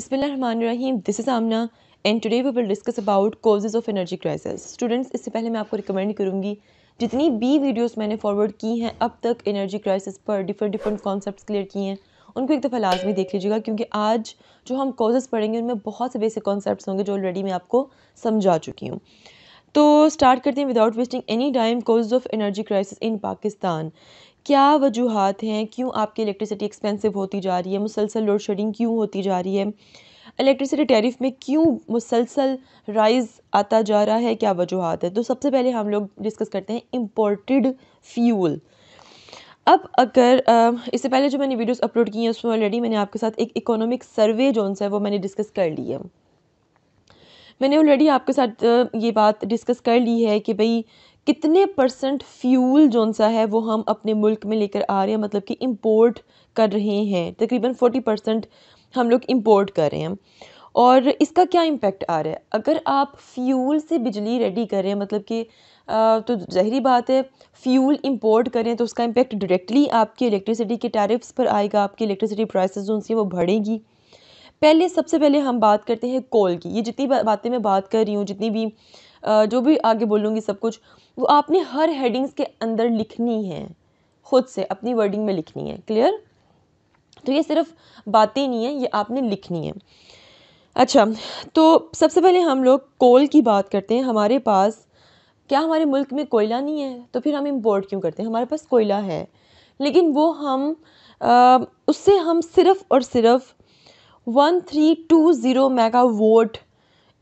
बिसमीम this is Amna and today we will discuss about causes of energy crisis students इससे पहले मैं आपको रिकमेंड करूँगी जितनी भी वीडियोस मैंने फॉरवर्ड की हैं अब तक एनर्जी क्राइसिस पर डिफरेंट डिफरेंट कॉन्सेप्ट क्लियर किए हैं उनको एक दफ़ा लाजमी देख लीजिएगा क्योंकि आज जो हम कॉजेज़ पढ़ेंगे उनमें बहुत से बेसिक कॉन्सेप्ट होंगे जो ऑलरेडी मैं आपको समझा चुकी हूँ तो स्टार्ट करते हैं without wasting any time causes of energy crisis in Pakistan क्या वजूहत हैं क्यों आपकी इलेक्ट्रिसिटी एक्सपेंसिव होती जा रही है मुसलसल लोड शेडिंग क्यों होती जा रही है इलेक्ट्रिसिटी टैरिफ में क्यों मुसलसल राइज़ आता जा रहा है क्या वजूहत है तो सबसे पहले हम लोग डिस्कस करते हैं इम्पोर्टेड फ्यूल अब अगर इससे पहले जो मैंने वीडियोस अपलोड की हैं उसमें ऑलरेडी मैंने आपके साथ एक इकोनॉमिक सर्वे जो है वो मैंने डिस्कस कर ली है मैंने ऑलरेडी आपके साथ ये बात डिस्कस कर ली है कि भाई कितने परसेंट फ्यूल जौन सा है वो हम अपने मुल्क में लेकर आ रहे हैं मतलब कि इम्पोर्ट कर रहे हैं तकरीबन फोर्टी परसेंट हम लोग इम्पोर्ट कर रहे हैं और इसका क्या इम्पेक्ट आ रहा है अगर आप फ्यूल से बिजली रेडी कर रहे हैं मतलब कि तो जहरी बात है फ्यूल इंपोर्ट करें तो उसका इम्पेक्ट डायरेक्टली आपकी इलेक्ट्रिसिटी के टैरिफ्स पर आएगा आपकी इलेक्ट्रिसिटी प्राइसेस जो उनसे वो बढ़ेगी पहले सबसे पहले हम बात करते हैं कोल की ये जितनी बातें मैं बात कर रही हूँ जितनी भी जो भी आगे बोलूँगी सब कुछ वो आपने हर हेडिंग्स के अंदर लिखनी है ख़ुद से अपनी वर्डिंग में लिखनी है क्लियर तो ये सिर्फ बातें नहीं है ये आपने लिखनी है अच्छा तो सबसे पहले हम लोग कोल की बात करते हैं हमारे पास क्या हमारे मुल्क में कोयला नहीं है तो फिर हम इम्पोर्ट क्यों करते हैं हमारे पास कोयला है लेकिन वो हम आ, उससे हम सिर्फ़ और सिर्फ one three two zero megawatt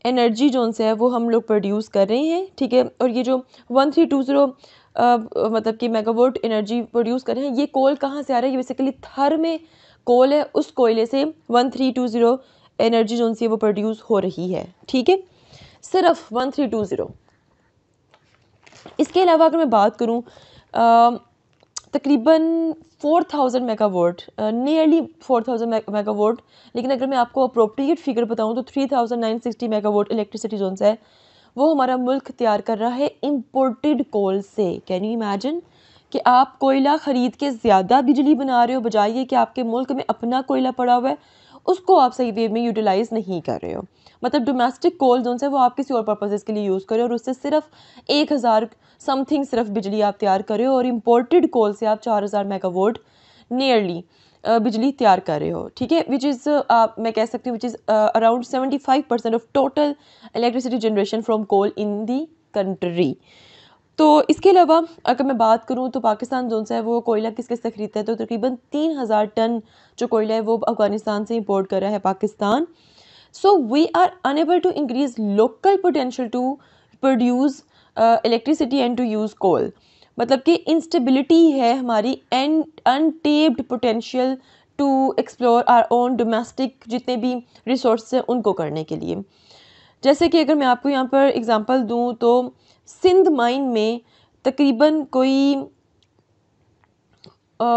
energy zone से है वो हम लोग प्रोड्यूस कर रहे हैं ठीक है और ये जो वन थ्री टू ज़ीरो मतलब कि मेगावोट एनर्जी प्रोड्यूस कर रहे हैं ये कोल कहाँ से आ रहा है ये बेसिकली थर में कोल है उस कोयले से one three two zero energy zone से वो प्रोड्यूस हो रही है ठीक है सिर्फ वन थ्री टू ज़ीरो इसके अलावा अगर मैं बात करूँ तकरीबन four thousand megawatt nearly four thousand megawatt लेकिन अगर मैं आपको अप्रोप्रिएट फिगर बताऊँ तो three thousand nine sixty megawatt electricity zone है वो हमारा मुल्क तैयार कर रहा है इम्पोर्टेड कोल से कैन यू इमेजिन कि आप कोयला ख़रीद के ज़्यादा बिजली बना रहे हो बजाय कि आपके मुल्क में अपना कोयला पड़ा हुआ है उसको आप सही वे में यूटिलाइज़ नहीं कर रहे हो मतलब डोमेस्टिक कोल जोन है वो आप किसी और पर्पजेज़ के लिए यूज़ करें और उससे सिर्फ एक हज़ार समथिंग सिर्फ बिजली आप तैयार करें और इम्पोर्टेड कोल से आप चार हज़ार मेगावोट नियरली बिजली तैयार कर रहे हो ठीक है विच इज़ आप मैं कह सकती हूँ which is around seventy five percent of total electricity generation from coal in the country तो इसके अलावा अगर मैं बात करूँ तो पाकिस्तान जो है वो कोयला किस किस से ख़रीदता है तो तकरीबन तीन हज़ार टन जो कोयला है वो अफ़गानिस्तान से इम्पोर्ट कर रहा है Pakistan so we are unable to increase local potential to produce uh, electricity and to use coal मतलब कि instability है हमारी and untapped potential to explore our own domestic जितने भी resources हैं उनको करने के लिए जैसे कि अगर मैं आपको यहाँ पर एग्ज़ाम्पल दूँ तो सिंध माइन में तकरीबन कोई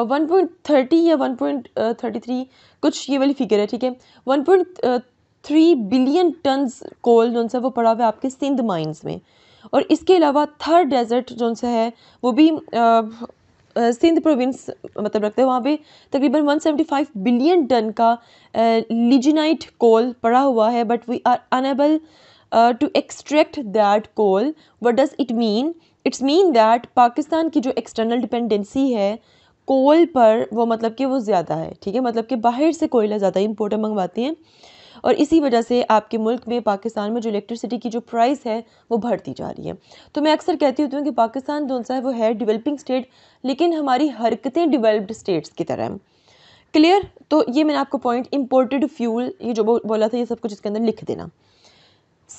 वन पॉइंट थर्टी या वन पॉइंट थर्टी थ्री कुछ ये वाली फिगर है ठीक है one point three billion tons coal जो है वो पड़ा हुआ है आपके सिंध माइंस में और इसके अलावा थर डेज़र्ट जो सा है वो भी सिंध प्रोविंस मतलब रखते हैं वहाँ पे तकरीबन 175 बिलियन टन का लिजिनाइट कोल पड़ा हुआ है but we are unable to extract that coal what does it mean it's mean that Pakistan की जो एक्सटर्नल डिपेंडेंसी है कोल पर वो मतलब कि वो ज़्यादा है ठीक है मतलब कि बाहर से कोयला ज़्यादा इम्पोर्ट मंगवाते हैं और इसी वजह से आपके मुल्क में पाकिस्तान में जो इलेक्ट्रिसिटी की जो प्राइस है वो बढ़ती जा रही है तो मैं अक्सर कहती होती हूँ कि पाकिस्तान जो सा है वो है डिवेलपिंग स्टेट लेकिन हमारी हरकतें डिवेल्प्ड स्टेट्स की तरह क्लियर तो ये मैंने आपको पॉइंट इम्पोर्टेड फ्यूल ये जो बोला था ये सब कुछ इसके अंदर लिख देना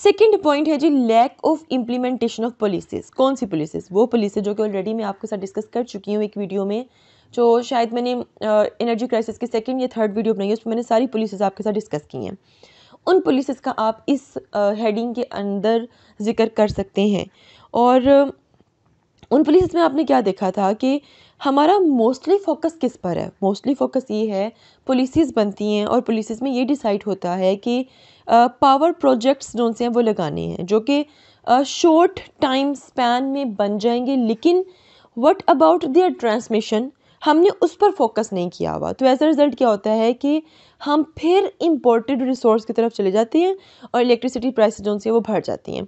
सेकेंड पॉइंट है जी lack of implementation of policies कौन सी पॉलिसीज वो पॉलिसी जो कि ऑलरेडी मैं आपके साथ डिस्कस कर चुकी हूँ एक वीडियो में जो शायद मैंने एनर्जी क्राइसिस की सेकेंड या थर्ड वीडियो बनाई है उसमें मैंने सारी पुलिस आपके साथ डिस्कस की हैं उन पुलिस का आप इस हेडिंग के अंदर ज़िक्र कर सकते हैं और उन पुलिस में आपने क्या देखा था कि हमारा मोस्टली फोकस किस पर है मोस्टली फोकस ये है पुलिस बनती हैं और पुलिस में ये डिसाइड होता है कि पावर प्रोजेक्ट्स जो से हैं वो लगाने हैं जो कि शॉर्ट टाइम स्पैन में बन जाएंगे लेकिन वट अबाउट देयर ट्रांसमिशन हमने उस पर फोकस नहीं किया हुआ तो ऐसा रिज़ल्ट क्या होता है कि हम फिर इम्पोर्टेड रिसोर्स की तरफ चले जाते हैं और इलेक्ट्रिसिटी प्राइस जो है वो बढ़ जाती हैं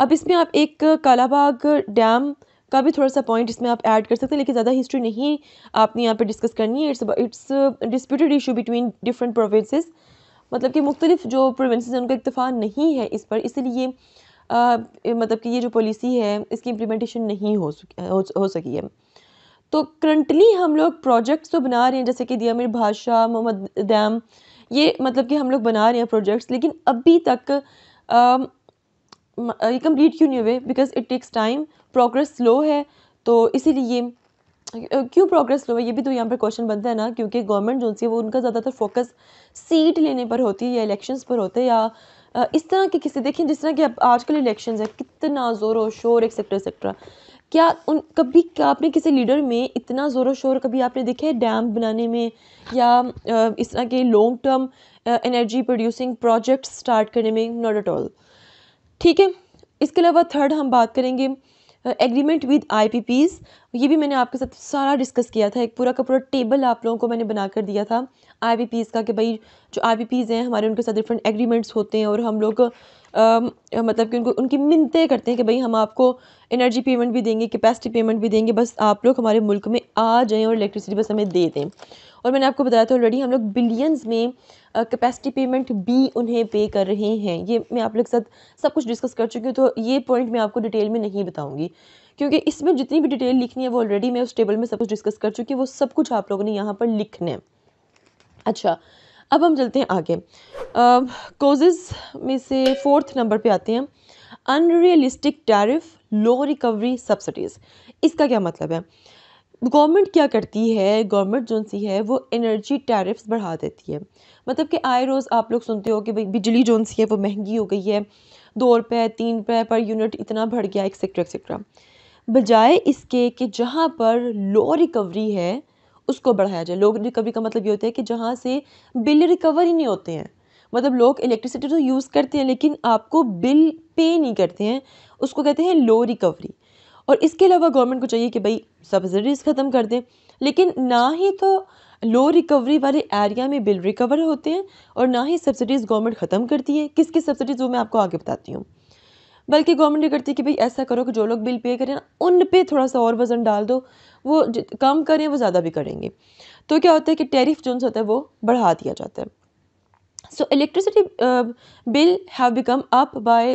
अब इसमें आप एक कालाबाग डैम का भी थोड़ा सा पॉइंट इसमें आप ऐड कर सकते हैं लेकिन ज़्यादा हिस्ट्री नहीं आपने यहाँ पर डिस्कस करनी है it's it's disputed issue between different provinces मतलब कि मुख्तलिफ जो प्रोविंसेस हैं उनका इतफा नहीं है इस पर इसलिए मतलब कि ये जो पॉलिसी है इसकी इम्प्लीमेंटेशन नहीं हो सकी हो, हो सकी है तो करंटली हम लोग प्रोजेक्ट्स तो बना रहे हैं जैसे कि दिया मीर भाषा मोहम्मद दैम ये मतलब कि हम लोग बना रहे हैं प्रोजेक्ट्स लेकिन अभी तक ये कंप्लीट क्यों नहीं हुए because it takes time progress slow है तो इसीलिए क्यों प्रोग्रेस स्लो है ये भी तो यहाँ पर क्वेश्चन बनता है ना क्योंकि गवर्नमेंट जो है वो उनका ज़्यादातर फोकस सीट लेने पर होती है या इलेक्शंस पर होते हैं या इस तरह के किसी देखें जिस तरह के आजकल इलेक्शंस है कितना ज़ोर शोर एक्सेट्रा एक्सेट्रा क्या उन कभी क्या आपने किसी लीडर में इतना ज़ोरों शोर कभी आपने देखा है डैम बनाने में या इस तरह के long term energy producing project start करने में नॉट एट ऑल ठीक है इसके अलावा थर्ड हम बात करेंगे एग्रीमेंट विद आईपीपीज ये भी मैंने आपके साथ सारा डिस्कस किया था एक पूरा का पूरा टेबल आप लोगों को मैंने बना कर दिया था आईपीपीज का कि भाई जो आईपीपीज हैं हमारे उनके साथ डिफरेंट एग्रीमेंट्स होते हैं और हम लोग मतलब कि उनको उनकी मिनतें करते हैं कि भाई हम आपको एनर्जी पेमेंट भी देंगे कैपेसिटी पेमेंट भी देंगे बस आप लोग हमारे मुल्क में आ जाएं और इलेक्ट्रिसिटी बस हमें दे दें और मैंने आपको बताया था ऑलरेडी हम लोग बिलियंस में कैपेसिटी पेमेंट भी उन्हें पे कर रहे हैं ये मैं आप लोग के साथ सब कुछ डिस्कस कर चुकी हूँ तो ये पॉइंट मैं आपको डिटेल में नहीं बताऊँगी क्योंकि इसमें जितनी भी डिटेल लिखनी है वो ऑलरेडी मैं उस टेबल में सब कुछ डिस्कस कर चुकी हूँ वो सब कुछ आप लोगों ने यहाँ पर लिखना है अच्छा अब हम चलते हैं आगे कोजेज़ में से फोर्थ नंबर पे आते हैं unrealistic tariff low recovery subsidies इसका क्या मतलब है गवर्नमेंट क्या करती है गवर्नमेंट जो सी है वो एनर्जी टैरिफ्स बढ़ा देती है मतलब कि आए रोज़ आप लोग सुनते हो कि भाई बिजली जो सी है वो महंगी हो गई है दो रुपये तीन रुपये पर यूनिट इतना बढ़ गया एक्सेट्रा एक्सेट्रा बजाय इसके कि जहाँ पर लो रिकवरी है उसको बढ़ाया जाए लोग रिकवरी का मतलब ये होता है कि जहाँ से बिल रिकवर ही नहीं होते हैं मतलब लोग इलेक्ट्रिसिटी तो यूज़ करते हैं लेकिन आपको बिल पे नहीं करते हैं उसको कहते हैं लो रिकवरी और इसके अलावा गवर्नमेंट को चाहिए कि भाई सब्सिडीज़ ख़त्म कर दें लेकिन ना ही तो लो रिकवरी वाले एरिया में बिल रिकवर होते हैं और ना ही सब्सिडीज़ गवर्नमेंट ख़त्म करती है किसकी सब्सिडीज़ वो मैं आपको आगे बताती हूँ बल्कि गवर्नमेंट ये करती है कि भाई ऐसा करो कि जो लोग बिल पे करें उन पर थोड़ा सा और वज़न डाल दो वो कम करें वो ज़्यादा भी करेंगे तो क्या होता है कि टेरिफ जो होता है वो बढ़ा दिया जाता है so electricity bill have become up by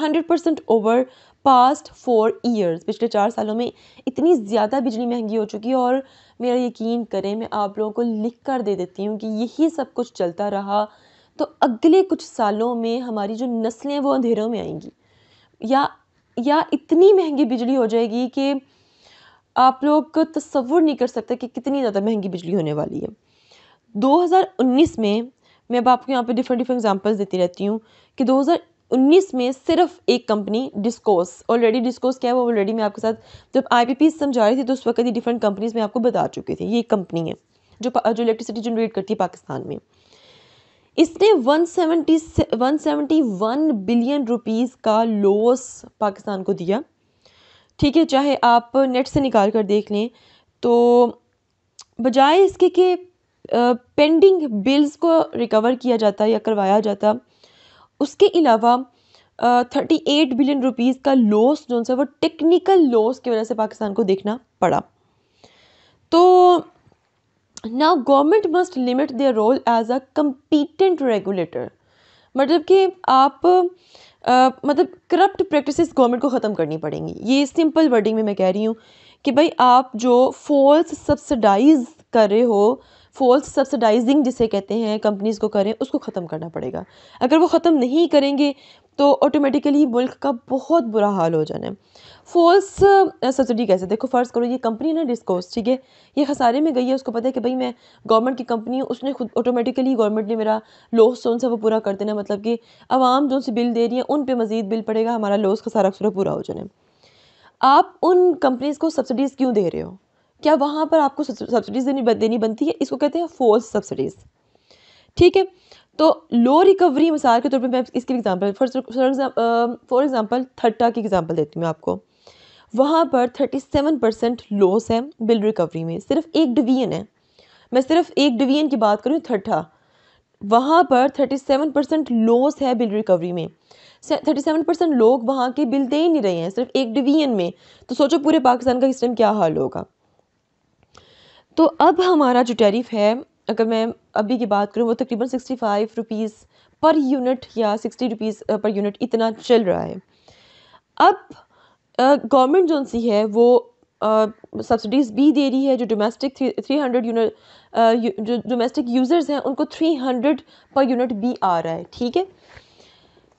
hundred percent over past four years पिछले चार सालों में इतनी ज़्यादा बिजली महंगी हो चुकी है और मेरा यकीन करें मैं आप लोगों को लिख कर दे देती हूँ कि यही सब कुछ चलता रहा तो अगले कुछ सालों में हमारी जो नस्लें वो अंधेरों में आएंगी या या इतनी महंगी बिजली हो जाएगी कि आप लोग तस्वुर नहीं कर सकते कि कितनी ज़्यादा महंगी बिजली होने वाली है 2019 में मैं अब आपको यहाँ पे डिफरेंट डिफरेंट एग्जांपल्स देती रहती हूँ कि 2019 में सिर्फ एक कंपनी डिस्कोस ऑलरेडी डिस्कोस क्या है वो ऑलरेडी मैं आपके साथ जब आई पी समझा रही थी तो उस वक्त ये डिफरेंट कंपनीज में आपको बता चुके थे ये कंपनी है जो जो इलेक्ट्रिसिटी जनरेट करती है पाकिस्तान में इसने 170 171 बिलियन रुपीस का लॉस पाकिस्तान को दिया ठीक है चाहे आप नेट से निकाल कर देख लें तो बजाय इसके कि पेंडिंग बिल्स को रिकवर किया जाता या करवाया जाता उसके अलावा थर्टी एट बिलियन रुपीज़ का लॉस जो है वो टेक्निकल लॉस की वजह से पाकिस्तान को देखना पड़ा तो ना government must limit their role as a competent regulator मतलब कि आप मतलब करप्ट प्रैक्टिसेस गवर्नमेंट को ख़त्म करनी पड़ेंगी ये सिंपल वर्डिंग में मैं कह रही हूँ कि भाई आप जो फॉल्स सब्सिडाइज़ कर रहे हो फॉल्स सब्सिडाइजिंग जिसे कहते हैं कंपनीज़ को करें उसको ख़त्म करना पड़ेगा अगर वो ख़त्म नहीं करेंगे तो ऑटोमेटिकली मुल्क का बहुत बुरा हाल हो जाना है फॉल्स सब्सिडी कैसे देखो फ़र्ज़ करो ये कंपनी ना डिस्कोस ठीक है ये खसारे में गई है उसको पता है कि भाई मैं गवर्नमेंट की कंपनी हूँ उसने खुद ऑटोमेटिकली गवर्नमेंट ने मेरा लॉस जो उनसे वो पूरा कर देना मतलब कि आवाम जो उनसे बिल दे रही है उन पर मज़ीद बिल पड़ेगा हमारा लॉस खसारा पूरा हो जाना आप उन कंपनीज़ को सब्सिडीज़ क्यों दे रहे हो क्या वहाँ पर आपको सब्सिडीज़ देनी देनी बनती है इसको कहते हैं फोर्स सब्सिडीज़ ठीक है तो लो रिकवरी मिसाल के तौर पर मैं इसके example for for example Thatta की एग्जांपल देती हूँ आपको वहाँ पर थर्टी सेवन परसेंट लॉस है बिल रिकवरी में सिर्फ एक डिवीजन है मैं सिर्फ एक डिवीजन की बात करूँ थट्टा वहाँ पर थर्टी सेवन परसेंट लॉस है बिल रिकवरी में थर्टी सेवन परसेंट लोग वहाँ के बिल दे ही नहीं रहे हैं सिर्फ एक डिवीजन में तो सोचो पूरे पाकिस्तान का इस टाइम क्या हाल होगा तो अब हमारा जो टैरिफ है अगर मैं अभी की बात करूँ वो तकरीबन sixty five rupees per unit या सिक्सटी रुपीज़ पर यूनिट इतना चल रहा है अब गवर्नमेंट जो सी है वो सब्सिडीज़ भी दे रही है जो डोमेस्टिक थ्री हंड्रेड यूनिट जो डोमेस्टिक यूज़र्स हैं उनको थ्री हंड्रेड पर यूनिट भी आ रहा है ठीक है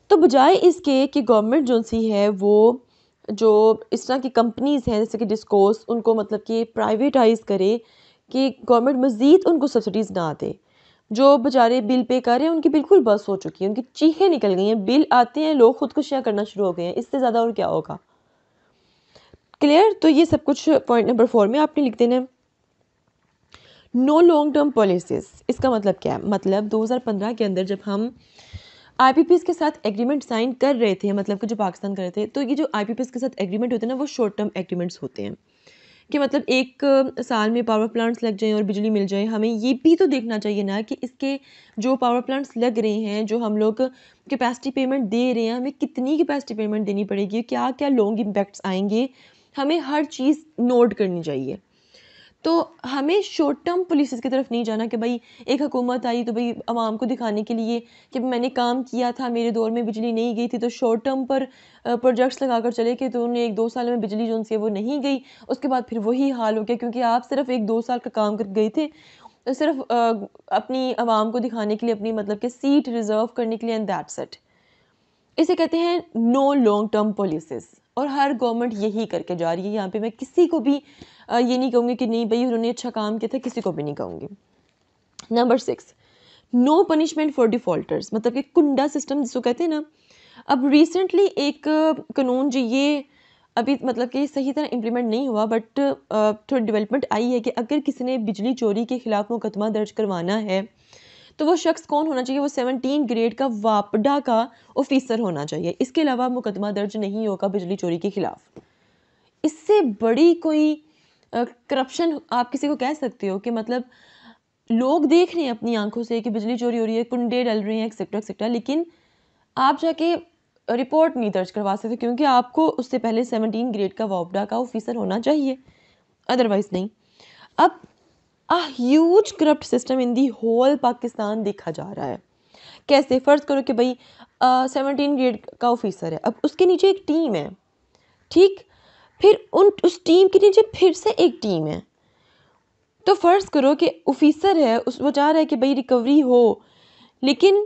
तो बजाय इसके कि गवर्नमेंट जो सी है वो जो इस तरह की कंपनीज़ हैं जैसे कि डिस्कोस उनको मतलब कि प्राइवेटाइज करे कि गवर्नमेंट मज़ीद उनको सब्सिडीज़ ना दे जो बेचारे बिल पे कर रहे हैं उनकी बिल्कुल बस हो चुकी है उनकी चीखें निकल गई हैं बिल आते हैं लोग खुदकुशियाँ करना शुरू हो गए हैं इससे ज़्यादा और क्या होगा क्लियर तो ये सब कुछ पॉइंट नंबर फोर में आपने लिख देना है नो लॉन्ग टर्म पॉलिसीज़ इसका मतलब क्या है मतलब 2015 के अंदर जब हम आई के साथ एग्रीमेंट साइन कर रहे थे मतलब कि जो पाकिस्तान कर रहे थे तो ये जो आई के साथ एग्रीमेंट होते हैं ना वो शॉर्ट टर्म एग्रीमेंट्स होते हैं कि मतलब एक साल में पावर प्लांट्स लग जाएँ और बिजली मिल जाए हमें ये भी तो देखना चाहिए ना कि इसके जो पावर प्लांट्स लग रहे हैं जो हम लोग कैपेसिटी पेमेंट दे रहे हैं हमें कितनी कैपेसिटी पेमेंट देनी पड़ेगी क्या क्या लॉन्ग इम्पैक्ट्स आएंगे हमें हर चीज़ नोट करनी चाहिए तो हमें शॉर्ट टर्म पुलिस की तरफ नहीं जाना कि भाई एक हुकूमत आई तो भाई आवाम को दिखाने के लिए कि मैंने काम किया था मेरे दौर में बिजली नहीं गई थी तो शॉर्ट टर्म पर प्रोजेक्ट्स लगा कर चले कि तो उन्हें एक दो साल में बिजली जो उनसे वो नहीं गई उसके बाद फिर वही हाल हो गया क्योंकि आप सिर्फ एक दो साल का काम कर गए थे सिर्फ अपनी आवाम को दिखाने के लिए अपनी मतलब कि सीट रिज़र्व करने के लिए एंड दैट सेट इसे कहते हैं नो लॉन्ग टर्म पॉलिसीज़ और हर गवर्नमेंट यही करके जा रही है यहाँ पे मैं किसी को भी ये नहीं कहूँगी कि नहीं भाई उन्होंने अच्छा काम किया था किसी को भी नहीं कहूँगी number six no punishment for defaulters मतलब कि कुंडा सिस्टम जिसको कहते हैं ना अब रिसेंटली एक कानून जो ये अभी मतलब कि सही तरह इम्प्लीमेंट नहीं हुआ बट थोड़ी डेवलपमेंट आई है कि अगर किसी ने बिजली चोरी के ख़िलाफ़ मुकदमा दर्ज करवाना है तो वो शख्स कौन होना चाहिए वो सेवनटीन ग्रेड का वापडा का ऑफिसर होना चाहिए इसके अलावा मुकदमा दर्ज नहीं होगा बिजली चोरी के ख़िलाफ़ इससे बड़ी कोई करप्शन आप किसी को कह सकते हो कि मतलब लोग देख रहे हैं अपनी आंखों से कि बिजली चोरी हो रही है कुंडे डल रही हैं एक्सेट्रा एक्सेट्रा लेकिन आप जाके रिपोर्ट नहीं दर्ज करवा सकते क्योंकि आपको उससे पहले सेवनटीन ग्रेड का वॉबडा का ऑफिसर होना चाहिए अदरवाइज़ नहीं अब a corrupt system in the whole Pakistan देखा जा रहा है कैसे फ़र्ज़ करो कि भाई सेवनटीन ग्रेड का ऑफिसर है अब उसके नीचे एक टीम है ठीक फिर उन उस टीम के नीचे फिर से एक टीम है तो फ़र्ज़ करो कि ऑफिसर है उस वो चाह रहा है कि भाई रिकवरी हो लेकिन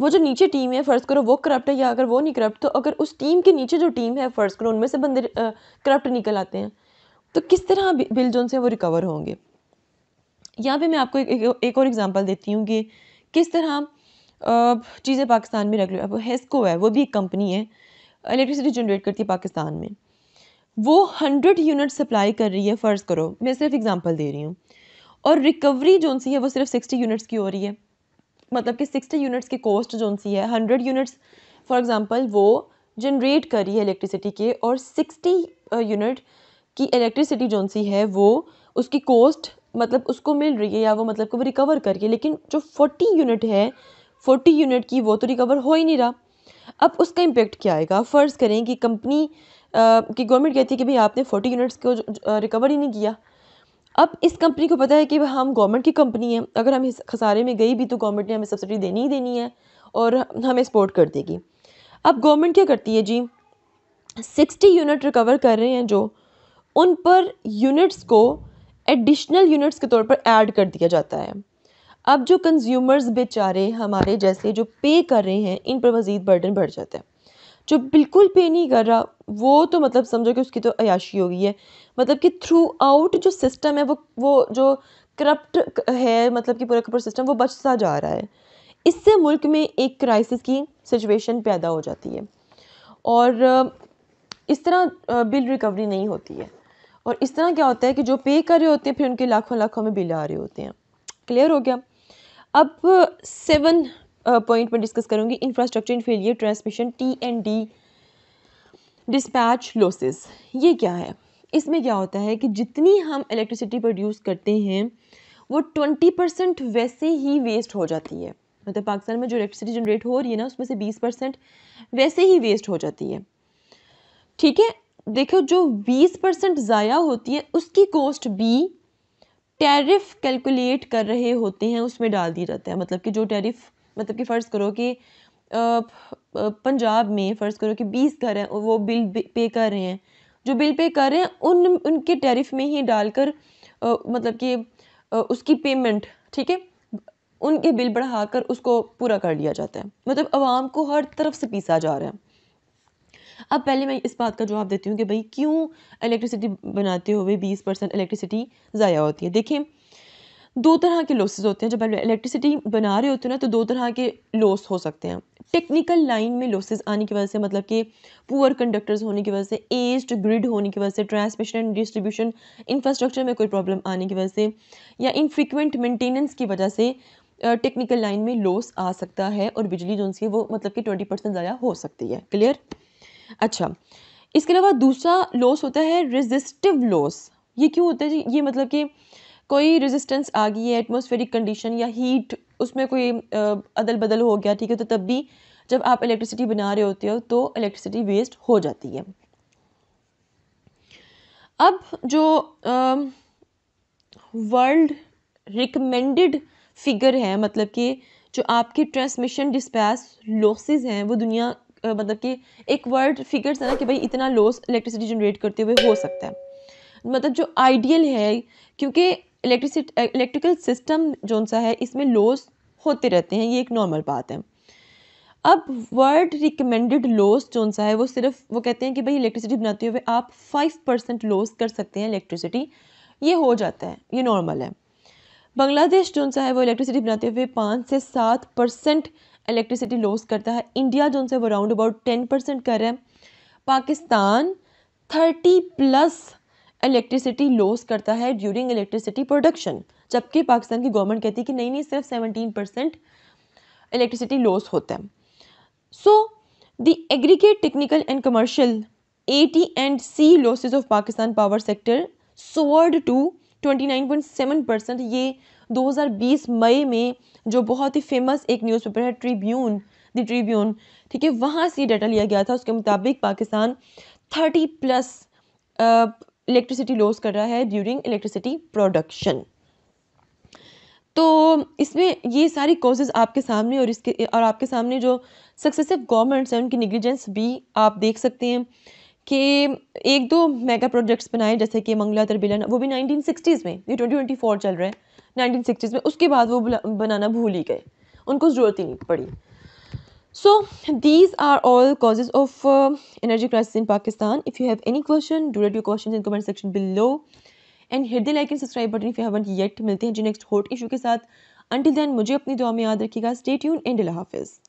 वो जो नीचे टीम है फ़र्ज़ करो वो करप्ट है या अगर वो नहीं करप्ट तो अगर उस टीम के नीचे जो टीम है फ़र्ज़ करो उनमें से बंदे करप्ट निकल आते हैं तो किस तरह बिल जो उनसे वो रिकवर होंगे यहाँ पे मैं आपको एक, एक, एक और एग्ज़ाम्पल देती हूँ कि किस तरह चीज़ें पाकिस्तान में रेगुलर अब हेस्को है वो भी एक कंपनी है इलेक्ट्रिसिटी जनरेट करती है पाकिस्तान में वो हंड्रेड यूनिट सप्लाई कर रही है फ़र्ज़ करो मैं सिर्फ एग्ज़ाम्पल दे रही हूँ और रिकवरी जो सी है वो सिर्फ सिक्सटी यूनिट्स की हो रही है मतलब कि सिक्सटी यूनिट्स की कॉस्ट जो सी है हंड्रेड यूनिट्स फॉर एग्ज़ाम्पल वो जनरेट कर रही है इलेक्ट्रिसिटी के और सिक्सटी यूनिट की इलेक्ट्रिसिटी जो सी है वो उसकी कॉस्ट मतलब उसको मिल रही है या वो मतलब कि वो रिकवर कर रही है लेकिन जो फोर्टी यूनिट है फोर्टी यूनिट की वो तो रिकवर हो ही नहीं रहा अब उसका इम्पेक्ट क्या आएगा फ़र्ज़ करें कि कंपनी कि गवर्नमेंट कहती है कि भाई आपने फोर्टी यूनिट्स को रिकवर ही नहीं किया अब इस कंपनी को पता है कि हम गवर्नमेंट की कंपनी है अगर हम इस खसारे में गई भी तो गवर्नमेंट ने हमें सब्सिडी देनी ही देनी है और हमें सपोर्ट कर देगी अब गवर्नमेंट क्या करती है जी सिक्सटी यूनिट रिकवर कर रहे हैं जो उन पर यूनिट्स को एडिशनल यूनिट्स के तौर पर ऐड कर दिया जाता है अब जो कंज्यूमर्स बेचारे हमारे जैसे जो पे कर रहे हैं इन पर मज़ीद बर्डन बढ़ जाता है जो बिल्कुल पे नहीं कर रहा वो तो मतलब समझो कि उसकी तो अयाशी हो गई है मतलब कि थ्रू आउट जो सिस्टम है वो वो जो करप्ट है मतलब कि पूरा करप्ट सिस्टम वो बचता जा रहा है इससे मुल्क में एक क्राइसिस की सिचुएशन पैदा हो जाती है और इस तरह बिल रिकवरी नहीं होती है और इस तरह क्या होता है कि जो पे कर रहे होते हैं फिर उनके लाखों लाखों में बिल आ रहे होते हैं क्लियर हो गया अब सेवन पॉइंट में डिस्कस करूँगी infrastructure failure transmission T and D dispatch losses ये क्या है इसमें क्या होता है कि जितनी हम इलेक्ट्रिसिटी प्रोड्यूस करते हैं वो ट्वेंटी परसेंट वैसे ही वेस्ट हो जाती है मतलब पाकिस्तान में जो इलेक्ट्रिसिटी जनरेट हो रही है ना उसमें से बीस परसेंट वैसे ही वेस्ट हो जाती है ठीक है देखो जो बीस परसेंट ज़ाया होती है उसकी कॉस्ट भी टैरिफ कैलकुलेट कर रहे होते हैं उसमें डाल दिया जाता है मतलब कि जो टैरिफ मतलब कि फ़र्ज़ करो कि पंजाब में फ़र्ज़ करो कि बीस घर हैं वो बिल पे कर रहे हैं जो बिल पे कर रहे हैं उन उनके टैरिफ में ही डालकर मतलब कि उसकी पेमेंट ठीक है उनके बिल बढ़ाकर उसको पूरा कर लिया जाता है मतलब आवाम को हर तरफ से पीसा जा रहा है अब पहले मैं इस बात का जवाब देती हूँ कि भाई क्यों इलेक्ट्रिसिटी बनाते हुए बीस परसेंट इलेक्ट्रिसिटी ज़ाया होती है देखें दो तरह के लॉसेज होते हैं जब आप इलेक्ट्रिसिटी बना रहे होते हैं ना तो दो तरह के लॉस हो सकते हैं टेक्निकल लाइन में लॉसेज आने की वजह से मतलब कि पुअर कंडक्टर्स होने की वजह से एज्ड ग्रिड होने की वजह से ट्रांसमिशन एंड डिस्ट्रीब्यूशन इंफ्रास्ट्रक्चर में कोई प्रॉब्लम आने की वजह से या इनफ्रिक्वेंट मेंटेनेंस की वजह से टेक्निकल लाइन में लॉस आ सकता है और बिजली जो उनकी वो मतलब कि ट्वेंटी परसेंट ज़्यादा हो सकती है क्लियर अच्छा इसके अलावा दूसरा लॉस होता है रेजिस्टिव लॉस ये क्यों होता है जी ये मतलब कि कोई रेजिस्टेंस आ गई है एटमोसफेरिक कंडीशन या हीट उसमें कोई अदल बदल हो गया ठीक है तो तब भी जब आप इलेक्ट्रिसिटी बना रहे होते हो तो इलेक्ट्रिसिटी वेस्ट हो जाती है अब जो वर्ल्ड रिकमेंडेड फिगर है मतलब कि जो आपके ट्रांसमिशन डिस्पैस लॉसेस हैं वो दुनिया मतलब कि एक वर्ल्ड फ़िगर है ना कि भाई इतना लॉस इलेक्ट्रिसिटी जनरेट करते हुए हो सकता है मतलब जो आइडियल है क्योंकि इलेक्ट्रिसिटी इलेक्ट्रिकल सिस्टम जो सा है इसमें लॉस होते रहते हैं ये एक नॉर्मल बात है अब वर्ल्ड रिकमेंडेड लॉस जो सा है वो सिर्फ वो कहते हैं कि भाई इलेक्ट्रिसिटी बनाते हुए आप फाइव परसेंट लॉस कर सकते हैं इलेक्ट्रिसिटी ये हो जाता है ये नॉर्मल है बांग्लादेश जो सा है वो इलेक्ट्रिसिटी बनाते हुए पाँच से सात परसेंट इलेक्ट्रिसिटी लॉस करता है इंडिया जो सा वो राउंड अबाउट टेन परसेंट कर रहा है Pakistan thirty plus electricity loss करता है ड्यूरिंग इलेक्ट्रिसिटी प्रोडक्शन जबकि पाकिस्तान की गवर्नमेंट कहती है कि नहीं नहीं सिर्फ सेवनटीन परसेंट इलेक्ट्रिसिटी लॉस होता है so the aggregate technical and commercial A T and C losses of Pakistan power sector soared to twenty percent ये 2020 मई में जो बहुत ही फेमस एक न्यूज़पेपर है ट्रिब्यून द ट्रिब्यून ठीक है वहाँ से ये डाटा लिया गया था उसके मुताबिक पाकिस्तान 30 प्लस इलेक्ट्रिसिटी लॉस कर रहा है ड्यूरिंग इलेक्ट्रिसिटी प्रोडक्शन तो इसमें ये सारी कॉजेज़ आपके सामने और इसके और आपके सामने जो सक्सेसिव गवर्नमेंट्स हैं उनकी निगलिजेंस भी आप देख सकते हैं कि एक दो मेगा प्रोजेक्ट्स बनाए जैसे कि मंगला तरबिलन वो भी 1960s में ये 2024 चल रहा है 1960s में उसके बाद वो बनाना भूल ही गए उनको ज़रूरत ही नहीं पड़ी So these are all causes of uh, energy crisis in Pakistan. If you have any question, do write your questions in comment section below. And hit the like and subscribe button if you haven't yet. Milti hain ji next hot issue ke Until then, mujhe apni dua mein yaad rakhiga. Stay tuned and Allah Hafiz.